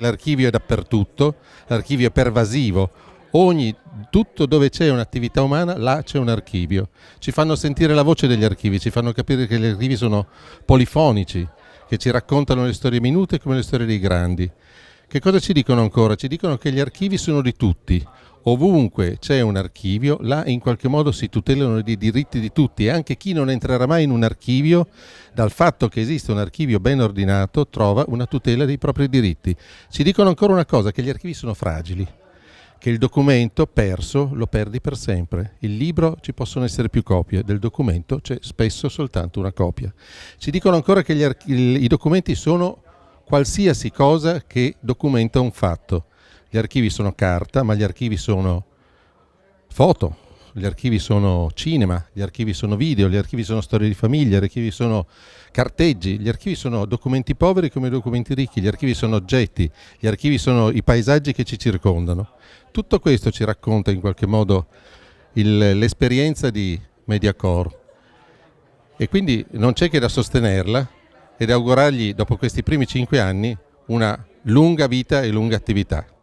L'archivio è dappertutto, l'archivio è pervasivo. Ogni, tutto dove c'è un'attività umana, là c'è un archivio. Ci fanno sentire la voce degli archivi, ci fanno capire che gli archivi sono polifonici, che ci raccontano le storie minute come le storie dei grandi. Che cosa ci dicono ancora? Ci dicono che gli archivi sono di tutti. Ovunque c'è un archivio, là in qualche modo si tutelano i diritti di tutti e anche chi non entrerà mai in un archivio, dal fatto che esiste un archivio ben ordinato, trova una tutela dei propri diritti. Ci dicono ancora una cosa, che gli archivi sono fragili, che il documento perso lo perdi per sempre. Il libro ci possono essere più copie, del documento c'è spesso soltanto una copia. Ci dicono ancora che archi- i documenti sono qualsiasi cosa che documenta un fatto. Gli archivi sono carta, ma gli archivi sono foto, gli archivi sono cinema, gli archivi sono video, gli archivi sono storie di famiglia, gli archivi sono carteggi, gli archivi sono documenti poveri come documenti ricchi, gli archivi sono oggetti, gli archivi sono i paesaggi che ci circondano. Tutto questo ci racconta in qualche modo l'esperienza di Mediacore e quindi non c'è che da sostenerla ed augurargli dopo questi primi cinque anni una lunga vita e lunga attività.